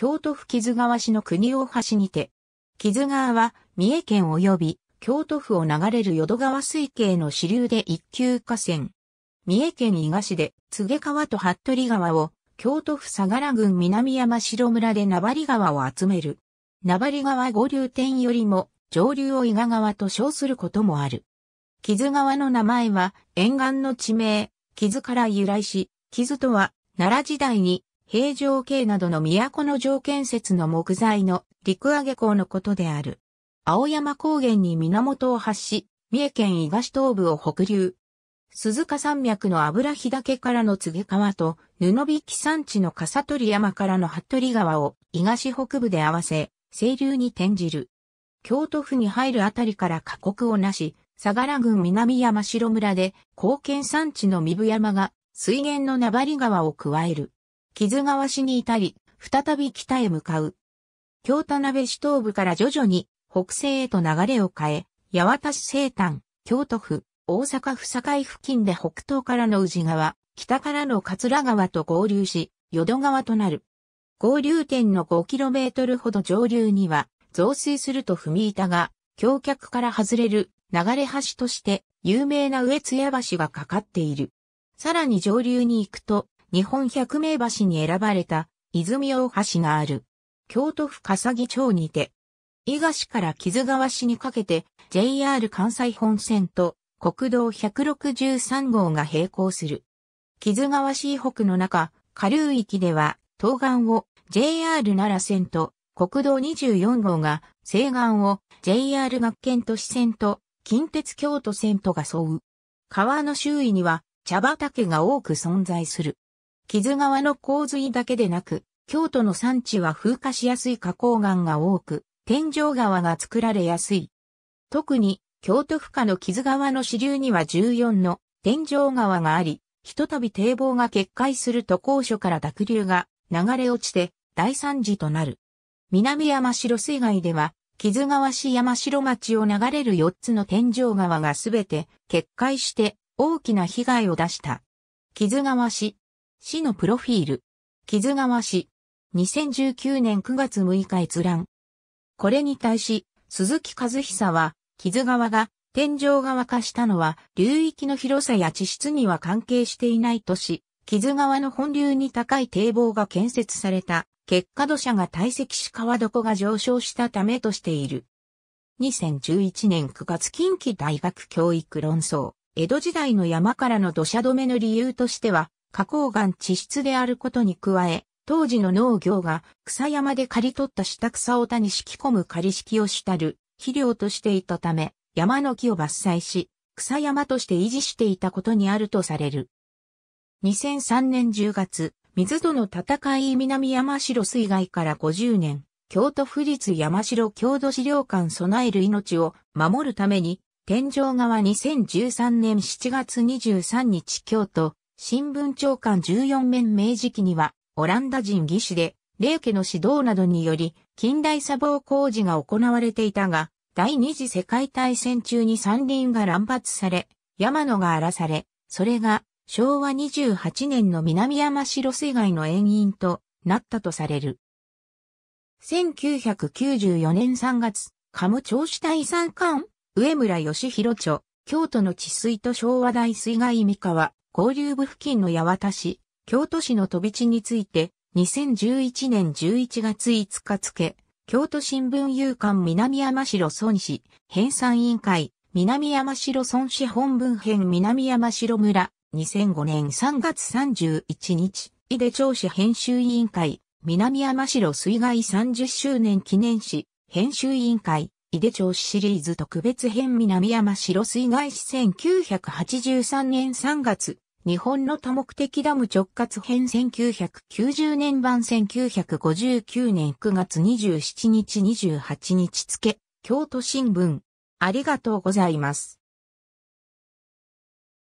京都府木津川市の国大橋にて、木津川は三重県及び京都府を流れる淀川水系の支流で一級河川。三重県伊賀市で、津げ川と服部川を、京都府相良郡南山城村で名張川を集める。名張川五流点よりも、上流を伊賀川と称することもある。木津川の名前は、沿岸の地名、木津から由来し、木津とは、奈良時代に平城京などの都の条件説の木材の陸揚げ港のことである。青山高原に源を発し、三重県東東部を北流。鈴鹿山脈の油日岳からのげ川と、布引山地の笠取山からの服部川を東北部で合わせ、清流に転じる。京都府に入るあたりから過酷をなし、相良郡南山城村で、高献山地の三部山が水源の名張川を加える。木津川市に至り、再び北へ向かう。京田辺市東部から徐々に北西へと流れを変え、八幡市西端、京都府、大阪府堺付近で北東からの宇治川、北からの桂川と合流し、淀川となる。合流点の 5km ほど上流には、増水すると踏み板が、橋脚から外れる流れ橋として有名な上津屋橋がかかっている。さらに上流に行くと、日本百名橋に選ばれた泉大橋がある。京都府笠木町にて、伊賀市から木津川市にかけて JR 関西本線と国道163号が並行する。木津川市北の中、下流域では東岸を JR 奈良線と国道24号が西岸を JR 学研都市線と近鉄京都線とが沿う。川の周囲には茶畑が多く存在する。木津川の洪水だけでなく、京都の産地は風化しやすい花崗岩が多く、天井川が作られやすい。特に、京都府下の木津川の支流には14の天井川があり、ひとたび堤防が決壊すると高所から濁流が流れ落ちて大惨事となる。南山城水害では、木津川市山城町を流れる4つの天井川がすべて決壊して大きな被害を出した。木津川市市のプロフィール。木津川市。2019年9月6日閲覧。これに対し、鈴木和久は、木津川が天井川化したのは、流域の広さや地質には関係していないとし、木津川の本流に高い堤防が建設された、結果土砂が堆積し川床が上昇したためとしている。2011年9月近畿大学教育論争。江戸時代の山からの土砂止めの理由としては、花崗岩地質であることに加え、当時の農業が草山で刈り取った下草を田に敷き込む刈り敷をしたる肥料としていたため、山の木を伐採し、草山として維持していたことにあるとされる。2003年10月、水との戦い南山城水害から50年、京都府立山城郷土資料館備える命を守るために、天井側2013年7月23日京都新聞長官14面明治期には、オランダ人技師で、霊家の指導などにより、近代砂防工事が行われていたが、第二次世界大戦中に山林が乱発され、山野が荒らされ、それが昭和28年の南山城水害の縁因となったとされる。1994年3月、鴨長主体産館、上村義弘町、京都の治水と昭和大水害三河、交流部付近の八幡市、京都市の飛び地について、2011年11月5日付、京都新聞有刊南山城村市、編纂委員会、南山城村市本文編南山城村、2005年3月31日、井出町市編集委員会、南山城水害30周年記念誌、編集委員会、井出町市シリーズ特別編南山城水害市1983年3月、日本の多目的ダム直轄編1990年版1959年9月27日28日付、京都新聞。ありがとうございます。